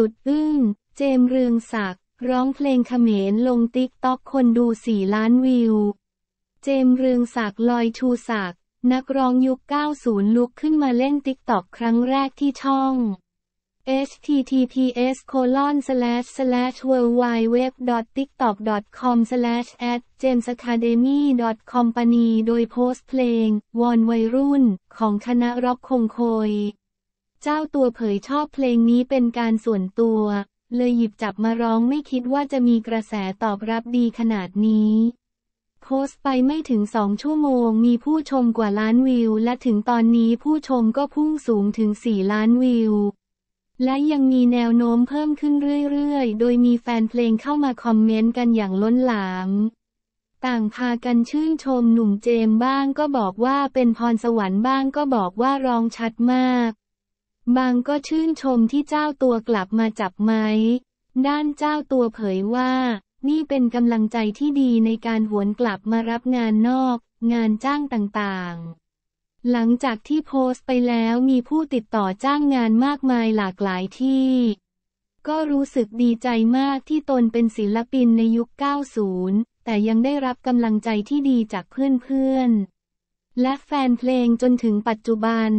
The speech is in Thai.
สุดอึ้งเจมเรืองศักดิ์ร้องเพลงเขมรลงติ๊กต็อกคนดูสี่ล้านวิว เจมเรืองศักดิ์ลอยชูศักดิ์นักร้องยุค 90 ลุกขึ้นมาเล่นติ๊กต็อกครั้งแรกที่ช่อง https colon slash slash w w w tiktok com slash at jamesacademy company โดยโพสต์เพลงวอนวัยรุ่นของคณะร็อกคงคอยเจ้าตัวเผยชอบเพลงนี้เป็นการส่วนตัว เลยหยิบจับมาร้องไม่คิดว่าจะมีกระแสตอบรับดีขนาดนี้ โพสต์ไปไม่ถึงสองชั่วโมงมีผู้ชมกว่าล้านวิว และถึงตอนนี้ผู้ชมก็พุ่งสูงถึง 4 ล้านวิว และยังมีแนวโน้มเพิ่มขึ้นเรื่อย ๆ โดยมีแฟนเพลงเข้ามาคอมเมนต์กันอย่างล้นหลาม ต่างพากันชื่นชมหนุ่มเจมบ้างก็บอกว่าเป็นพรสวรรค์บ้างก็บอกว่าร้องชัดมากบางก็ชื่นชมที่เจ้าตัวกลับมาจับไม้ด้านเจ้าตัวเผยว่า นี่เป็นกำลังใจที่ดีในการหวนกลับมารับงานนอก งานจ้างต่างๆ หลังจากที่โพสต์ไปแล้วมีผู้ติดต่อจ้างงานมากมายหลากหลายที่ ก็รู้สึกดีใจมากที่ตนเป็นศิลปินในยุค 90 แต่ยังได้รับกำลังใจที่ดีจากเพื่อน ๆ และแฟนเพลงจนถึงปัจจุบัน